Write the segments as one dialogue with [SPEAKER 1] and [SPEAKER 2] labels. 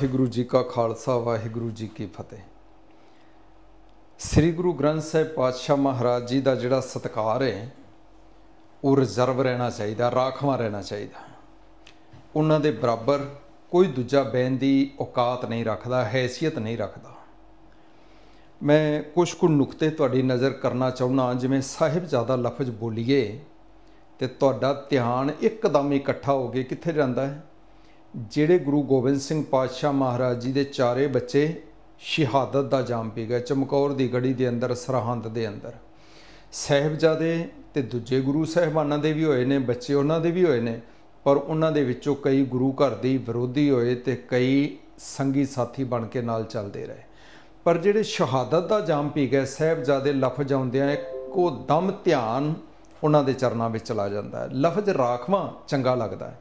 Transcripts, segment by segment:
[SPEAKER 1] ਵਾਹਿਗੁਰੂ ਜੀ ਕਾ ਖਾਲਸਾ ਵਾਹਿਗੁਰੂ ਜੀ ਕੀ ਫਤਿਹ ਸ੍ਰੀ ਗੁਰੂ ਗ੍ਰੰਥ ਸਾਹਿਬ ਪਾਤਸ਼ਾਹ ਮਹਾਰਾਜ ਜੀ ਦਾ ਜਿਹੜਾ ਸਤਕਾਰ ਹੈ ਉਹ ਰਿਜ਼ਰਵ ਰਹਿਣਾ ਚਾਹੀਦਾ ਰਾਖਵਾਂ ਰਹਿਣਾ ਚਾਹੀਦਾ ਉਹਨਾਂ ਦੇ ਬਰਾਬਰ ਕੋਈ ਦੂਜਾ ਬੈਨ ਦੀ ਔਕਾਤ ਨਹੀਂ ਰੱਖਦਾ ਹੈਸੀਅਤ ਨਹੀਂ ਰੱਖਦਾ ਮੈਂ ਕੁਝ ਕੁ ਨੁਕਤੇ ਤੁਹਾਡੀ ਨਜ਼ਰ ਕਰਨਾ ਚਾਹੁੰਦਾ ਜਿਵੇਂ ਸਾਹਿਬ ਜ਼ਿਆਦਾ ਲਫ਼ਜ਼ ਬੋਲੀਏ ਤੇ ਤੁਹਾਡਾ ਧਿਆਨ ਇੱਕਦਮ ਇਕੱਠਾ ਹੋ ਕੇ ਕਿੱਥੇ ਜਾਂਦਾ ਹੈ ਜਿਹੜੇ ਗੁਰੂ ਗੋਬਿੰਦ ਸਿੰਘ ਪਾਤਸ਼ਾਹ ਮਹਾਰਾਜ ਜੀ ਦੇ ਚਾਰੇ ਬੱਚੇ ਸ਼ਹਾਦਤ ਦਾ ਜਾਮ ਪੀ ਗਏ ਚਮਕੌਰ ਦੀ ਗੜੀ ਦੇ ਅੰਦਰ ਸਰਹੰਦ ਦੇ ਅੰਦਰ ਸਹਿਬਜ਼ਾਦੇ ਤੇ ਦੂਜੇ ਗੁਰੂ ਸਹਿਬਾਨਾਂ ਦੇ ਵੀ ਹੋਏ ਨੇ ਬੱਚੇ ਉਹਨਾਂ ਦੇ ਵੀ ਹੋਏ ਨੇ ਪਰ ਉਹਨਾਂ ਦੇ ਵਿੱਚੋਂ ਕਈ ਗੁਰੂ ਘਰ ਦੇ ਵਿਰੋਧੀ ਹੋਏ ਤੇ ਕਈ ਸੰਗੀ ਸਾਥੀ ਬਣ ਕੇ ਨਾਲ ਚੱਲਦੇ ਰਹੇ ਪਰ ਜਿਹੜੇ ਸ਼ਹਾਦਤ ਦਾ ਜਾਮ ਪੀ ਗਏ ਸਹਿਬਜ਼ਾਦੇ ਲਫ਼ਜ਼ ਆਉਂਦਿਆਂ ਇੱਕੋ ਦਮ ਧਿਆਨ ਉਹਨਾਂ ਦੇ ਚਰਨਾਂ ਵਿੱਚ ਚਲਾ ਜਾਂਦਾ ਹੈ ਲਫ਼ਜ਼ ਰਾਖਵਾ ਚੰਗਾ ਲੱਗਦਾ ਹੈ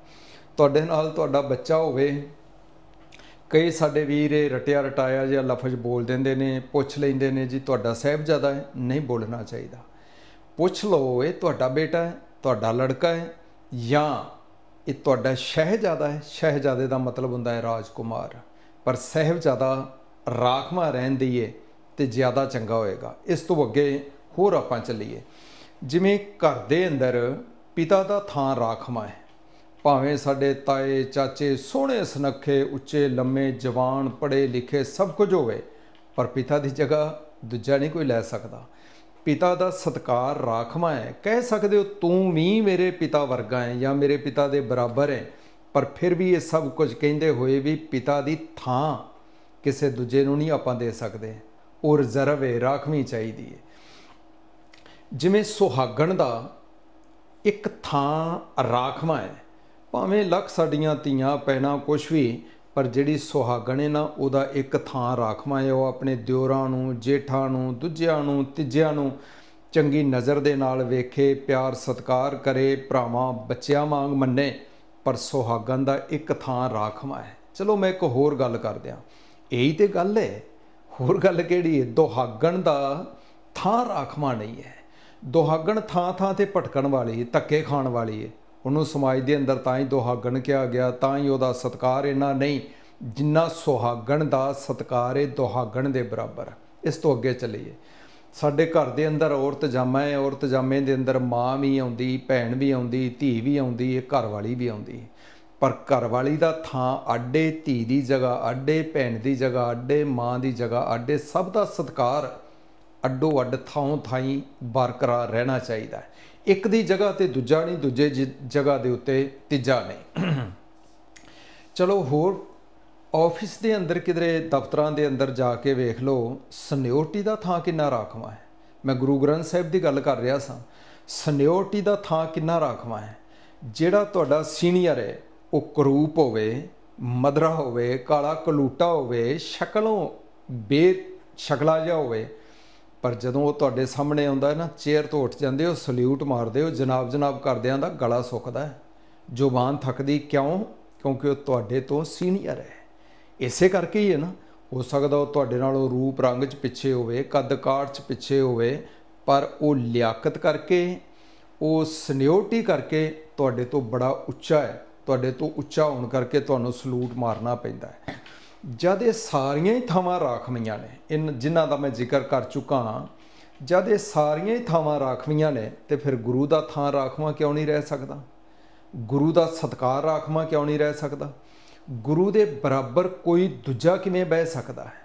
[SPEAKER 1] ਤੁਹਾਡੇ ਨਾਲ ਤੁਹਾਡਾ ਬੱਚਾ ਹੋਵੇ ਕਈ ਸਾਡੇ ਵੀਰ ਇਹ ਰਟਿਆ ਰਟਾਇਆ ਜਿਹਾ ਲਫ਼ਜ਼ ਬੋਲ ਦਿੰਦੇ ਨੇ ਪੁੱਛ ਲੈਂਦੇ ਨੇ ਜੀ ਤੁਹਾਡਾ ਜਿਆਦਾ ਹੈ ਨਹੀਂ ਬੋਲਣਾ ਚਾਹੀਦਾ ਪੁੱਛ ਲਓ ਇਹ ਤੁਹਾਡਾ ਬੇਟਾ ਹੈ ਤੁਹਾਡਾ ਲੜਕਾ ਹੈ ਜਾਂ ਇਹ ਤੁਹਾਡਾ ਸ਼ਹਿਜ਼ਾਦਾ ਹੈ ਸ਼ਹਿਜ਼ਾਦੇ ਦਾ ਮਤਲਬ ਹੁੰਦਾ ਹੈ ਰਾਜਕੁਮਾਰ ਪਰ ਸਹਿਬ ਜਿਆਦਾ ਰਾਖਮਾ ਰਹਿਣ ਦੀਏ ਤੇ ਜ਼ਿਆਦਾ ਚੰਗਾ ਹੋਏਗਾ ਇਸ ਤੋਂ ਅੱਗੇ ਹੋਰ ਆਪਾਂ ਚੱਲੀਏ ਜਿਵੇਂ ਘਰ ਦੇ ਅੰਦਰ ਪਿਤਾ ਦਾ ਥਾਂ ਰਾਖਮਾ ਹੈ ਭਾਵੇਂ ਸਾਡੇ ਤਾਏ ਚਾਚੇ ਸੋਹਣੇ ਸੁਨੱਖੇ ਉੱਚੇ ਲੰਮੇ ਜਵਾਨ ਪੜੇ ਲਿਖੇ ਸਭ ਕੁਝ ਹੋਵੇ ਪਰ ਪਿਤਾ ਦੀ ਜਗ੍ਹਾ ਦੂਜਾ ਨਹੀਂ ਕੋਈ ਲੈ ਸਕਦਾ ਪਿਤਾ ਦਾ ਸਤਕਾਰ ਰਾਖਵਾ ਹੈ ਕਹਿ ਸਕਦੇ ਹੋ ਤੂੰ ਵੀ ਮੇਰੇ ਪਿਤਾ ਵਰਗਾ ਹੈ ਜਾਂ ਮੇਰੇ ਪਿਤਾ ਦੇ ਬਰਾਬਰ ਹੈ ਪਰ ਫਿਰ ਵੀ ਇਹ ਸਭ ਕੁਝ ਕਹਿੰਦੇ ਹੋਏ ਵੀ ਪਿਤਾ ਦੀ ਥਾਂ ਕਿਸੇ ਦੂਜੇ ਨੂੰ ਨਹੀਂ ਆਪਾਂ ਦੇ ਸਕਦੇ ਉਹ ਰਿਜ਼ਰਵ ਹੈ ਰਾਖਵੀਂ ਚਾਹੀਦੀ ਹੈ ਜਿਵੇਂ ਸੁਹਾਗਣ ਦਾ ਇੱਕ ਥਾਂ ਰਾਖਵਾ ਹੈ ਭਾਵੇਂ ਲੱਖ ਸਾਡੀਆਂ ਧੀਆਂ ਪਹਿਣਾ ਕੁਛ ਵੀ ਪਰ ਜਿਹੜੀ ਸੁਹਾਗਣੇ ਨਾ ਉਹਦਾ ਇੱਕ ਥਾਂ ਰਾਖਵਾ ਉਹ ਆਪਣੇ ਦਿਓਰਾਂ ਨੂੰ ਜੇਠਾਂ ਨੂੰ ਦੂਜਿਆਂ ਨੂੰ ਤੀਜਿਆਂ ਨੂੰ ਚੰਗੀ ਨਜ਼ਰ ਦੇ ਨਾਲ ਵੇਖੇ ਪਿਆਰ ਸਤਕਾਰ ਕਰੇ ਭਰਾਵਾਂ ਬੱਚਿਆਂ ਵਾਂਗ ਮੰਨੇ ਪਰ ਸੁਹਾਗਣ ਦਾ ਇੱਕ ਥਾਂ ਰਾਖਵਾ ਹੈ ਚਲੋ ਮੈਂ ਇੱਕ ਹੋਰ ਗੱਲ ਕਰ ਦਿਆਂ ਇਹੀ ਤੇ ਗੱਲ ਹੈ ਹੋਰ ਗੱਲ ਕਿਹੜੀ ਹੈ ਦੁਹਾਗਣ ਦਾ ਥਾਂ ਰਾਖਵਾ ਨਹੀਂ ਹੈ ਦੁਹਾਗਣ ਥਾਂ ਥਾਂ ਤੇ ਭਟਕਣ ਵਾਲੀ ਧੱਕੇ ਖਾਣ ਵਾਲੀ ਹੈ ਉਹਨੂੰ ਸਮਾਜ ਦੇ ਅੰਦਰ ਤਾਂ ਹੀ ਦੁਹਾਗਣ ਕਿਹਾ ਗਿਆ ਤਾਂ ਹੀ ਉਹਦਾ ਸਤਕਾਰ ਇੰਨਾ ਨਹੀਂ ਜਿੰਨਾ ਸੁਹਾਗਣ ਦਾ ਸਤਕਾਰ ਹੈ ਦੁਹਾਗਣ ਦੇ ਬਰਾਬਰ ਇਸ ਤੋਂ ਅੱਗੇ ਚੱਲੀਏ ਸਾਡੇ ਘਰ ਦੇ ਅੰਦਰ ਔਰਤ ਜਾਮਾ ਹੈ ਔਰਤ ਜਾਮੇ ਦੇ ਅੰਦਰ ਮਾਂ ਵੀ ਆਉਂਦੀ ਭੈਣ ਵੀ ਆਉਂਦੀ ਧੀ ਵੀ ਆਉਂਦੀ ਘਰ ਵਾਲੀ ਵੀ ਆਉਂਦੀ ਪਰ ਘਰ ਵਾਲੀ ਦਾ ਥਾਂ ਆਡੇ ਧੀ ਦੀ ਜਗ੍ਹਾ ਆਡੇ ਭੈਣ ਦੀ ਜਗ੍ਹਾ ਆਡੇ ਮਾਂ ਦੀ ਜਗ੍ਹਾ ਆਡੇ ਸਭ ਦਾ ਸਤਕਾਰ ਅੱਡੋ ਅੱਡ ਥਾਂ ਥਾਈ ਬਰਕਰਾਰ ਰਹਿਣਾ ਚਾਹੀਦਾ ਹੈ ਇੱਕ ਦੀ ਜਗ੍ਹਾ ਤੇ ਦੂਜਾ ਨਹੀਂ ਦੂਜੇ ਜਗ੍ਹਾ ਦੇ ਉੱਤੇ ਤੀਜਾ ਨਹੀਂ ਚਲੋ ਹੋਰ ਆਫਿਸ ਦੇ ਅੰਦਰ ਕਿਧਰੇ ਦਫ਼ਤਰਾਂ ਦੇ ਅੰਦਰ ਜਾ ਕੇ ਵੇਖ ਲਓ ਸਨਿਓਰਟੀ ਦਾ ਥਾਂ ਕਿੰਨਾ ਰਾਖਵਾ ਹੈ ਮੈਂ ਗੁਰੂ ਗ੍ਰੰਥ ਸਾਹਿਬ ਦੀ ਗੱਲ ਕਰ ਰਿਹਾ ਸਾਂ ਸਨਿਓਰਟੀ ਦਾ ਥਾਂ ਕਿੰਨਾ ਰਾਖਵਾ ਹੈ ਜਿਹੜਾ ਤੁਹਾਡਾ ਸੀਨੀਅਰ ਹੈ ਉਹ ਕਰੂਪ ਹੋਵੇ ਮਦਰਾ ਹੋਵੇ ਕਾਲਾ ਕਲੂਟਾ ਹੋਵੇ ਸ਼ਕਲੋਂ ਬੇ ਸ਼ਕਲਾ ਜਿਹਾ ਹੋਵੇ ਪਰ ਜਦੋਂ ਉਹ ਤੁਹਾਡੇ ਸਾਹਮਣੇ ਆਉਂਦਾ ਹੈ ਨਾ ਚੇਅਰ ਤੋਂ ਉੱਠ ਜਾਂਦੇ ਹੋ ਸਲੂਟ ਮਾਰਦੇ ਹੋ ਜਨਾਬ ਜਨਾਬ ਕਰਦਿਆਂ ਦਾ ਗਲਾ ਸੁੱਕਦਾ ਹੈ ਜ਼ੁਬਾਨ ਥੱਕਦੀ ਕਿਉਂ ਕਿਉਂਕਿ ਉਹ ਤੁਹਾਡੇ ਤੋਂ ਸੀਨੀਅਰ ਹੈ ਇਸੇ ਕਰਕੇ ਹੀ ਹੈ ਨਾ ਹੋ ਸਕਦਾ ਉਹ ਤੁਹਾਡੇ ਨਾਲੋਂ ਰੂਪ ਰੰਗ 'ਚ ਪਿੱਛੇ ਹੋਵੇ ਕੱਦ ਕਾਠ 'ਚ ਪਿੱਛੇ ਹੋਵੇ ਪਰ ਉਹ ਲਿਆਕਤ ਕਰਕੇ ਉਹ ਸਨਿਓਰਟੀ ਕਰਕੇ ਤੁਹਾਡੇ ਤੋਂ ਬੜਾ ਉੱਚਾ ਹੈ ਤੁਹਾਡੇ ਤੋਂ ਉੱਚਾ ਹੋਣ ਕਰਕੇ ਤੁਹਾਨੂੰ ਸਲੂਟ ਮਾਰਨਾ ਪੈਂਦਾ ਹੈ ਜਦ ਇਹ ਸਾਰੀਆਂ ਹੀ ਥਾਵਾਂ ਰਾਖਵੀਆਂ ਨੇ ਇਨ ਜਿਨ੍ਹਾਂ ਦਾ ਮੈਂ ਜ਼ਿਕਰ ਕਰ ਚੁੱਕਾ ਹਾਂ ਜਦ ਇਹ ਸਾਰੀਆਂ ਹੀ ਥਾਵਾਂ ਰਾਖਵੀਆਂ ਨੇ ਤੇ ਫਿਰ ਗੁਰੂ ਦਾ ਥਾਂ ਰਾਖਵਾ ਕਿਉਂ ਨਹੀਂ ਰਹਿ ਸਕਦਾ ਗੁਰੂ ਦਾ ਸਤਕਾਰ ਰਾਖਵਾ ਕਿਉਂ ਨਹੀਂ ਰਹਿ ਸਕਦਾ ਗੁਰੂ ਦੇ ਬਰਾਬਰ ਕੋਈ ਦੂਜਾ ਕਿਵੇਂ ਬਹਿ ਸਕਦਾ ਹੈ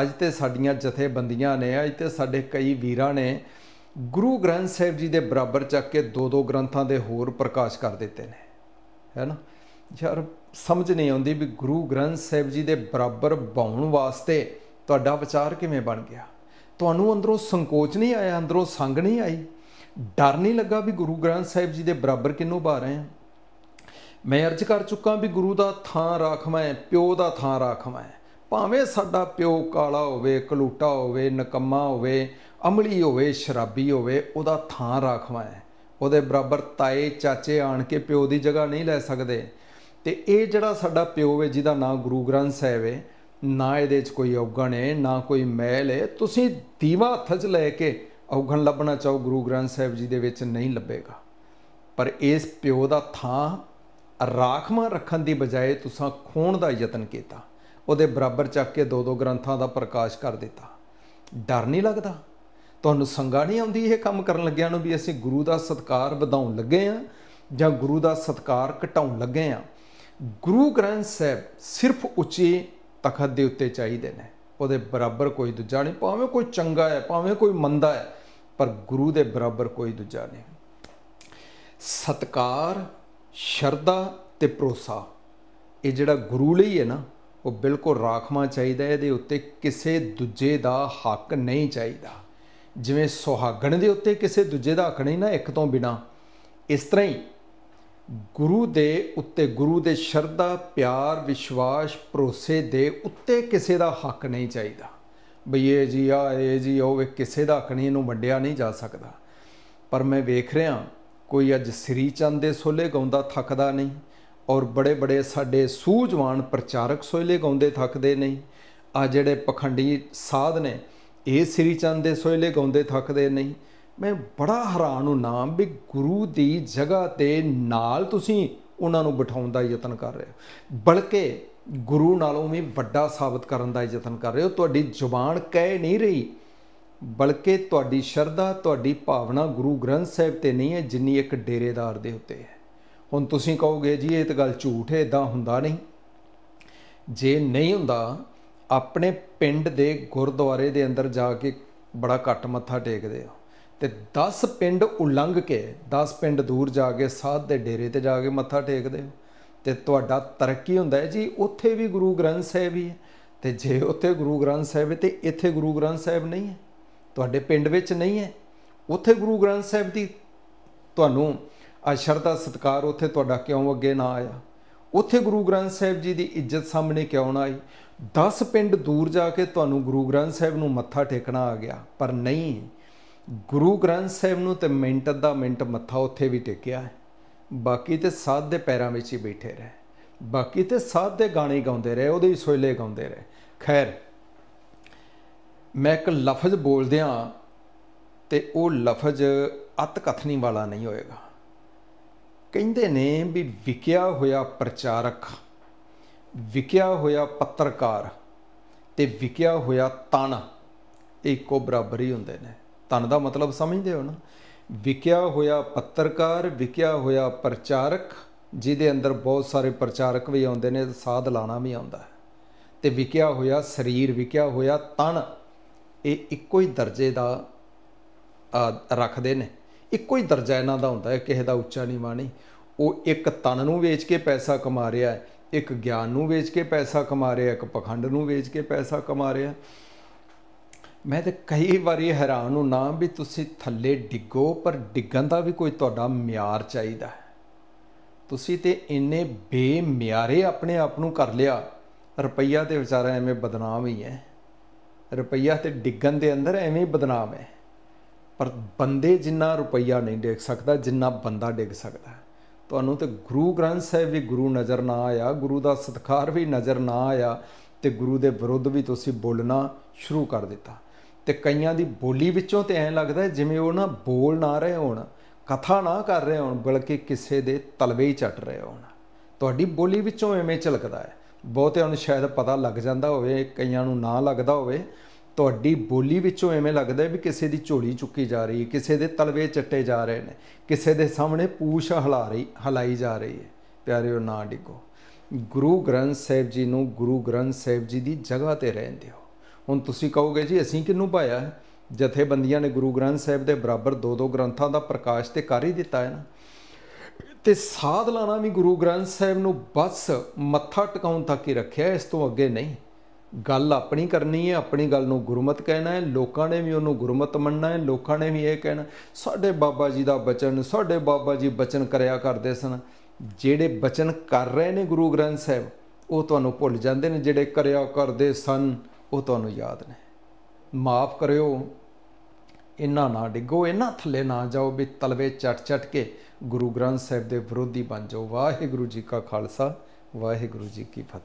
[SPEAKER 1] ਅੱਜ ਤੇ ਸਾਡੀਆਂ ਜਥੇਬੰਦੀਆਂ ਨੇ ਅੱਜ ਤੇ ਸਾਡੇ ਕਈ ਵੀਰਾਂ ਨੇ ਗੁਰੂ ਗ੍ਰੰਥ ਸਾਹਿਬ ਜੀ ਦੇ ਬਰਾਬਰ ਚੱਕ ਕੇ ਦੋ ਦੋ ਗ੍ਰੰਥਾਂ ਦੇ ਹੋਰ ਪ੍ਰਕਾਸ਼ ਕਰ ਦਿੱਤੇ ਨੇ ਹੈ ਨਾ ਯਾਰ ਸਮਝ ਨਹੀਂ ਆਉਂਦੀ ਵੀ ਗੁਰੂ ਗ੍ਰੰਥ ਸਾਹਿਬ ਜੀ ਦੇ ਬਰਾਬਰ ਬਾਉਣ ਵਾਸਤੇ ਤੁਹਾਡਾ ਵਿਚਾਰ ਕਿਵੇਂ ਬਣ ਗਿਆ ਤੁਹਾਨੂੰ ਅੰਦਰੋਂ ਸੰਕੋਚ ਨਹੀਂ ਆਇਆ ਅੰਦਰੋਂ ਸੰਗ ਨਹੀਂ ਆਈ ਡਰ ਨਹੀਂ ਲੱਗਾ ਵੀ ਗੁਰੂ ਗ੍ਰੰਥ ਸਾਹਿਬ ਜੀ ਦੇ ਬਰਾਬਰ ਕਿੰਨੂੰ ਬਾ ਰਹੇ ਆ ਮੈਂ ਅਰਜ਼ ਕਰ ਚੁੱਕਾ ਵੀ ਗੁਰੂ ਦਾ ਥਾਂ ਰਾਖਵਾ ਹੈ ਪਿਓ ਦਾ ਥਾਂ ਰਾਖਵਾ ਹੈ ਭਾਵੇਂ ਸਾਡਾ ਪਿਓ ਕਾਲਾ ਹੋਵੇ ਕਲੂਟਾ ਹੋਵੇ ਨਕਮਾ ਹੋਵੇ ਅਮਲੀ ਹੋਵੇ ਸ਼ਰਾਬੀ ਹੋਵੇ ਉਹਦਾ ਥਾਂ ਰਾਖਵਾ ਹੈ ਉਹਦੇ ਬਰਾਬਰ ਤਾਏ ਚਾਚੇ ਆਣ ਕੇ ਪਿਓ ਦੀ ਜਗ੍ਹਾ ਨਹੀਂ ਲੈ ਸਕਦੇ ਤੇ ਇਹ ਜਿਹੜਾ ਸਾਡਾ ਪਿਓ ਹੈ ਜਿਹਦਾ ਨਾਮ ਗੁਰੂ ਗ੍ਰੰਥ ਸਾਹਿਬ ਹੈ ਨਾ ਇਹਦੇ 'ਚ ਕੋਈ ਔਗਣ ਹੈ ਨਾ ਕੋਈ ਮੈਲ ਹੈ ਤੁਸੀਂ ਦੀਵਾ ਹੱਥ 'ਚ ਲੈ ਕੇ ਔਗਣ ਲੱਭਣਾ ਚਾਹੋ ਗੁਰੂ ਗ੍ਰੰਥ ਸਾਹਿਬ ਜੀ ਦੇ ਵਿੱਚ ਨਹੀਂ ਲੱਭੇਗਾ ਪਰ ਇਸ ਪਿਓ ਦਾ ਥਾਂ ਰਾਖਮਾ ਰੱਖਣ ਦੀ ਬਜਾਏ ਤੁਸੀਂ ਖੋਣ ਦਾ ਯਤਨ ਕੀਤਾ ਉਹਦੇ ਬਰਾਬਰ ਚੱਕ ਕੇ ਦੋ ਦੋ ਗ੍ਰੰਥਾਂ ਦਾ ਪ੍ਰਕਾਸ਼ ਕਰ ਦਿੱਤਾ ਡਰ ਨਹੀਂ ਲੱਗਦਾ ਤੁਹਾਨੂੰ ਸੰਗਾ ਨਹੀਂ ਆਉਂਦੀ ਇਹ ਕੰਮ ਕਰਨ ਲੱਗਿਆਂ ਨੂੰ ਵੀ ਅਸੀਂ ਗੁਰੂ ਦਾ ਸਤਕਾਰ ਵਧਾਉਣ ਲੱਗੇ ਆ ਜਾਂ ਗੁਰੂ ਦਾ ਸਤਕਾਰ ਘਟਾਉਣ ਲੱਗੇ ਆ ਗੁਰੂ ਗ੍ਰੰਥ ਸਾਹਿਬ ਸਿਰਫ ਉੱਚੇ ਤਖਤ ਦੇ ਉੱਤੇ ਚਾਹੀਦੇ ਨੇ ਉਹਦੇ ਬਰਾਬਰ ਕੋਈ ਦੂਜਾ ਨਹੀਂ ਭਾਵੇਂ ਕੋਈ ਚੰਗਾ ਹੈ ਭਾਵੇਂ ਕੋਈ ਮੰਦਾ ਹੈ ਪਰ ਗੁਰੂ ਦੇ ਬਰਾਬਰ ਕੋਈ ਦੂਜਾ ਨਹੀਂ ਸਤਕਾਰ ਸ਼ਰਧਾ ਤੇ ਭਰੋਸਾ ਇਹ ਜਿਹੜਾ ਗੁਰੂ ਲਈ ਹੈ ਨਾ ਉਹ ਬਿਲਕੁਲ ਰਾਖਵਾ ਚਾਹੀਦਾ ਹੈ ਇਹਦੇ ਉੱਤੇ ਕਿਸੇ ਦੂਜੇ ਦਾ ਹੱਕ ਨਹੀਂ ਚਾਹੀਦਾ ਜਿਵੇਂ ਸੁਹਾਗਣ ਦੇ ਉੱਤੇ ਕਿਸੇ ਦੂਜੇ ਦਾ ਹੱਕ ਨਹੀਂ ਨਾ ਇੱਕ ਤੋਂ ਬਿਨਾ ਇਸ ਤਰ੍ਹਾਂ ਹੀ ਗੁਰੂ ਦੇ ਉੱਤੇ ਗੁਰੂ ਦੇ ਸ਼ਰਧਾ ਪਿਆਰ ਵਿਸ਼ਵਾਸ ਭਰੋਸੇ ਦੇ ਉੱਤੇ ਕਿਸੇ ਦਾ ਹੱਕ ਨਹੀਂ ਚਾਹੀਦਾ ਬਈ ਇਹ ਜੀ ਆ ਇਹ ਜੀ ਉਹ ਕਿਸੇ ਦਾ ਹੱਕ ਨਹੀਂ ਇਹਨੂੰ ਵੰਡਿਆ ਨਹੀਂ ਜਾ ਸਕਦਾ ਪਰ ਮੈਂ ਵੇਖ ਰਿਹਾ ਕੋਈ ਅੱਜ ਸ੍ਰੀ ਚੰਦ ਦੇ ਸੋਲੇ ਗਾਉਂਦਾ ਥੱਕਦਾ ਨਹੀਂ ਔਰ ਬੜੇ ਬੜੇ ਸਾਡੇ ਸੂਝਵਾਨ ਪ੍ਰਚਾਰਕ ਸੋਲੇ ਗਾਉਂਦੇ ਥੱਕਦੇ ਨਹੀਂ ਆ ਜਿਹੜੇ ਪਖੰਡੀ ਸਾਧ ਨੇ ਇਹ ਸ੍ਰੀ ਚੰਦ ਦੇ ਸੋਲੇ ਗਾਉਂਦੇ ਥੱਕਦੇ ਨਹੀਂ ਮੈਂ ਬੜਾ ਹੈਰਾਨ ਹਾਂ ਨਾ ਵੀ ਗੁਰੂ ਦੀ ਜਗ੍ਹਾ ਤੇ ਨਾਲ ਤੁਸੀਂ ਉਹਨਾਂ ਨੂੰ ਬਿਠਾਉਣ ਦਾ ਯਤਨ ਕਰ ਰਹੇ ਹੋ ਬਲਕਿ ਗੁਰੂ ਨਾਲੋਂ ਵੀ ਵੱਡਾ ਸਾਬਤ ਕਰਨ ਦਾ ਯਤਨ ਕਰ ਰਹੇ ਹੋ ਤੁਹਾਡੀ ਜ਼ੁਬਾਨ ਕਹਿ ਨਹੀਂ ਰਹੀ ਬਲਕਿ ਤੁਹਾਡੀ ਸ਼ਰਧਾ ਤੁਹਾਡੀ ਭਾਵਨਾ ਗੁਰੂ ਗ੍ਰੰਥ ਸਾਹਿਬ ਤੇ ਨਹੀਂ ਹੈ ਜਿੰਨੀ ਇੱਕ ਡੇਰੇਦਾਰ ਦੇ ਉੱਤੇ ਹੈ ਹੁਣ ਤੁਸੀਂ ਕਹੋਗੇ ਜੀ ਇਹ ਤਾਂ ਗੱਲ ਝੂਠ ਹੈ ਇਦਾਂ ਹੁੰਦਾ ਨਹੀਂ ਜੇ ਨਹੀਂ ਹੁੰਦਾ ਆਪਣੇ ਪਿੰਡ ਦੇ ਗੁਰਦੁਆਰੇ ਦੇ ਅੰਦਰ ਜਾ ਕੇ ਬੜਾ ਘੱਟ ਮੱਥਾ ਟੇਕਦੇ ਹੋ ਤੇ 10 ਪਿੰਡ ਉਲੰਘ ਕੇ 10 ਪਿੰਡ ਦੂਰ ਜਾ ਕੇ ਸਾਧ ਦੇ ਡੇਰੇ ਤੇ ਜਾ ਕੇ ਮੱਥਾ ਟੇਕਦੇ ਹੋ ਤੇ ਤੁਹਾਡਾ ਤਰੱਕੀ ਹੁੰਦਾ ਹੈ ਜੀ ਉੱਥੇ ਵੀ ਗੁਰੂ ਗ੍ਰੰਥ ਸਾਹਿਬ ਹੀ ਹੈ ਤੇ ਜੇ ਉੱਥੇ ਗੁਰੂ ਗ੍ਰੰਥ ਸਾਹਿਬ ਤੇ ਇੱਥੇ ਗੁਰੂ ਗ੍ਰੰਥ ਸਾਹਿਬ ਨਹੀਂ ਹੈ ਤੁਹਾਡੇ ਪਿੰਡ ਵਿੱਚ ਨਹੀਂ ਹੈ ਉੱਥੇ ਗੁਰੂ ਗ੍ਰੰਥ ਸਾਹਿਬ ਦੀ ਤੁਹਾਨੂੰ ਅਸ਼ਰਦਾ ਸਤਕਾਰ ਉੱਥੇ ਤੁਹਾਡਾ ਕਿਉਂ ਅੱਗੇ ਨਾ ਆਇਆ ਉੱਥੇ ਗੁਰੂ ਗ੍ਰੰਥ ਸਾਹਿਬ ਜੀ ਦੀ ਇੱਜ਼ਤ ਸਾਹਮਣੇ ਕਿਉਂ ਨਾ ਆਈ 10 ਪਿੰਡ ਦੂਰ ਜਾ ਕੇ ਤੁਹਾਨੂੰ ਗੁਰੂ ਗ੍ਰੰਥ ਸਾਹਿਬ ਨੂੰ ਮੱਥਾ ਟੇਕਣਾ ਆ ਗਿਆ ਪਰ ਨਹੀਂ ਗੁਰੂ ਗ੍ਰੰਥ ਸਾਹਿਬ ਨੂੰ ਤੇ ਮਿੰਟ ਦਾ ਮਿੰਟ ਮੱਥਾ ਉੱਥੇ ਵੀ ਟੇਕਿਆ ਬਾਕੀ ਤੇ ਸਾਧ ਦੇ ਪੈਰਾਂ ਵਿੱਚ ਹੀ ਬੈਠੇ ਰਹੇ ਬਾਕੀ ਤੇ ਸਾਧ ਦੇ ਗਾਣੇ ਗਾਉਂਦੇ ਰਹੇ ਉਹਦੇ ਹੀ ਸੋਇਲੇ ਗਾਉਂਦੇ ਰਹੇ ਖੈਰ ਮੈਂ ਇੱਕ ਲਫ਼ਜ਼ ਬੋਲਦਿਆਂ ਤੇ ਉਹ ਲਫ਼ਜ਼ ਅਤ ਕਥਨੀ ਵਾਲਾ ਨਹੀਂ ਹੋਏਗਾ ਕਹਿੰਦੇ ਨੇ ਵੀ ਵਿਕਿਆ ਹੋਇਆ ਪ੍ਰਚਾਰਕ ਵਿਕਿਆ ਹੋਇਆ ਪੱਤਰਕਾਰ ਤੇ ਵਿਕਿਆ ਹੋਇਆ ਤਾਣਾ ਇਹ ਇੱਕੋ ਬਰਾਬਰ ਹੀ ਹੁੰਦੇ ਨੇ ਧਨ ਦਾ ਮਤਲਬ ਸਮਝਦੇ ਹੋ ਨਾ ਵਿਕਿਆ ਹੋਇਆ ਪੱਤਰਕਾਰ ਵਿਕਿਆ ਹੋਇਆ ਪ੍ਰਚਾਰਕ ਜਿਹਦੇ ਅੰਦਰ ਬਹੁਤ ਸਾਰੇ ਪ੍ਰਚਾਰਕ ਵੀ ਆਉਂਦੇ ਨੇ ਸਾਧ ਲਾਣਾ ਵੀ ਆਉਂਦਾ ਤੇ ਵਿਕਿਆ ਹੋਇਆ ਸਰੀਰ ਵਿਕਿਆ ਹੋਇਆ ਤਨ ਇਹ ਇੱਕੋ ਹੀ ਦਰਜੇ ਦਾ ਰੱਖਦੇ ਨੇ ਇੱਕੋ ਹੀ ਦਰਜਾ ਇਹਨਾਂ ਦਾ ਹੁੰਦਾ ਹੈ ਕਿਸੇ ਦਾ ਉੱਚਾ ਨਹੀਂ ਮਾਣੀ ਉਹ ਇੱਕ ਤਨ ਨੂੰ ਵੇਚ ਕੇ ਪੈਸਾ ਕਮਾ ਰਿਹਾ ਇੱਕ ਗਿਆਨ ਨੂੰ ਵੇਚ ਕੇ ਪੈਸਾ ਕਮਾ ਰਿਹਾ ਇੱਕ ਪਖੰਡ ਨੂੰ ਵੇਚ ਕੇ ਪੈਸਾ ਕਮਾ ਰਿਹਾ ਮੈਂ ਤੇ ਕਈ ਵਾਰੀ ਹੈਰਾਨ ਨਾ ਵੀ ਤੁਸੀਂ ਥੱਲੇ ਡਿੱਗੋ ਪਰ ਡਿੱਗਣ ਦਾ ਵੀ ਕੋਈ ਤੁਹਾਡਾ ਮਿਆਰ ਚਾਹੀਦਾ ਤੁਸੀਂ ਤੇ ਇੰਨੇ ਬੇਮਿਆਰੇ ਆਪਣੇ ਆਪ ਨੂੰ ਕਰ ਲਿਆ ਰੁਪਈਆ ਤੇ ਵਿਚਾਰਾ ਐਵੇਂ ਬਦਨਾਮ ਹੀ ਹੈ ਰੁਪਈਆ ਤੇ ਡਿੱਗਣ ਦੇ ਅੰਦਰ ਐਵੇਂ ਹੀ ਬਦਨਾਮ ਹੈ ਪਰ ਬੰਦੇ ਜਿੰਨਾ ਰੁਪਈਆ ਨਹੀਂ ਦੇਖ ਸਕਦਾ ਜਿੰਨਾ ਬੰਦਾ ਡਿੱਗ ਸਕਦਾ ਤੁਹਾਨੂੰ ਤੇ ਗੁਰੂ ਗ੍ਰੰਥ ਸਾਹਿਬ ਵੀ ਗੁਰੂ ਨਜ਼ਰ ਨਾ ਆਇਆ ਗੁਰੂ ਦਾ ਸਤਿਕਾਰ ਵੀ ਨਜ਼ਰ ਨਾ ਆਇਆ ਤੇ ਗੁਰੂ ਦੇ ਵਿਰੁੱਧ ਵੀ ਤੁਸੀਂ ਬੋਲਣਾ ਸ਼ੁਰੂ ਕਰ ਦਿੱਤਾ ਤੇ ਕਈਆਂ ਦੀ ਬੋਲੀ ਵਿੱਚੋਂ ਤੇ ਐਂ ਲੱਗਦਾ ਜਿਵੇਂ ਉਹ ਨਾ ਬੋਲ ਨਾ ਰਹੇ ਹੋਣ ਕਥਾ ਨਾ ਕਰ ਰਹੇ ਹੋਣ ਬਲਕਿ ਕਿਸੇ ਦੇ ਤਲਵੇ ਹੀ ਚੱਟ ਰਹੇ ਹੋਣ ਤੁਹਾਡੀ ਬੋਲੀ ਵਿੱਚੋਂ ਐਵੇਂ ਝਲਕਦਾ ਹੈ ਬਹੁਤੇ ਨੂੰ ਸ਼ਾਇਦ ਪਤਾ ਲੱਗ ਜਾਂਦਾ ਹੋਵੇ ਕਈਆਂ ਨੂੰ ਨਾ ਲੱਗਦਾ ਹੋਵੇ ਤੁਹਾਡੀ ਬੋਲੀ ਵਿੱਚੋਂ ਐਵੇਂ ਲੱਗਦਾ ਵੀ ਕਿਸੇ ਦੀ ਝੋਲੀ ਚੁੱਕੀ ਜਾ ਰਹੀ ਹੈ ਕਿਸੇ ਦੇ ਤਲਵੇ ਚੱਟੇ ਜਾ ਰਹੇ ਨੇ ਕਿਸੇ ਦੇ ਸਾਹਮਣੇ ਪੂਛ ਹਿਲਾ ਰਹੀ ਹਲਾਈ ਜਾ ਰਹੀ ਹੈ ਪਿਆਰਿਓ ਨਾ ਡਿਗੋ ਗੁਰੂ ਗ੍ਰੰਥ ਸਾਹਿਬ ਜੀ ਨੂੰ ਗੁਰੂ ਗ੍ਰੰਥ ਸਾਹਿਬ ਜੀ ਦੀ ਜਗ੍ਹਾ ਤੇ ਰਹਿੰਦੇ ਹੋ ਹੁਣ ਤੁਸੀਂ ਕਹੋਗੇ ਜੀ ਅਸੀਂ ਕਿੰਨੂੰ ਪਾਇਆ ਹੈ ਜਥੇਬੰਦੀਆਂ ਨੇ ਗੁਰੂ ਗ੍ਰੰਥ ਸਾਹਿਬ ਦੇ ਬਰਾਬਰ ਦੋ ਦੋ ਗ੍ਰੰਥਾਂ ਦਾ ਪ੍ਰਕਾਸ਼ ਤੇ ਕਰ ਹੀ ਦਿੱਤਾ ਹੈ ਨਾ ਤੇ ਸਾਧ ਲਾਣਾ ਵੀ ਗੁਰੂ ਗ੍ਰੰਥ ਸਾਹਿਬ ਨੂੰ ਬਸ ਮੱਥਾ ਟਿਕਾਉਣ ਤੱਕ ਹੀ ਰੱਖਿਆ ਇਸ ਤੋਂ ਅੱਗੇ ਨਹੀਂ ਗੱਲ ਆਪਣੀ ਕਰਨੀ ਹੈ ਆਪਣੀ ਗੱਲ ਨੂੰ ਗੁਰਮਤ ਕਹਿਣਾ ਹੈ ਲੋਕਾਂ ਨੇ ਵੀ ਉਹਨੂੰ ਗੁਰਮਤ ਮੰਨਣਾ ਹੈ ਲੋਕਾਂ ਨੇ ਵੀ ਇਹ ਕਹਿਣਾ ਸਾਡੇ ਬਾਬਾ ਜੀ ਦਾ ਬਚਨ ਸਾਡੇ ਬਾਬਾ ਜੀ ਬਚਨ ਕਰਿਆ ਕਰਦੇ ਸਨ ਜਿਹੜੇ ਬਚਨ ਕਰ ਰਹੇ ਨੇ ਗੁਰੂ ਗ੍ਰੰਥ ਸਾਹਿਬ ਉਹ ਤੁਹਾਨੂੰ ਭੁੱਲ ਜਾਂਦੇ ਨੇ ਜਿਹੜੇ ਕਰਿਆ ਕਰਦੇ ਸਨ ਉਹ ਤੁਹਾਨੂੰ ਯਾਦ ਨੇ ਮਾਫ ਕਰਿਓ ਇੰਨਾ ਨਾ ਡਿੱਗੋ ਇੰਨਾ ਥੱਲੇ ਨਾ ਜਾਓ ਵੀ ਤਲਵੇ ਚਟ ਚਟ ਕੇ ਗੁਰੂ ਗ੍ਰੰਥ ਸਾਹਿਬ ਦੇ ਵਿਰੋਧੀ ਬਣ ਜਾਓ ਵਾਹਿਗੁਰੂ ਜੀ ਕਾ ਖਾਲਸਾ ਵਾਹਿਗੁਰੂ ਜੀ ਕੀ ਫਤਿਹ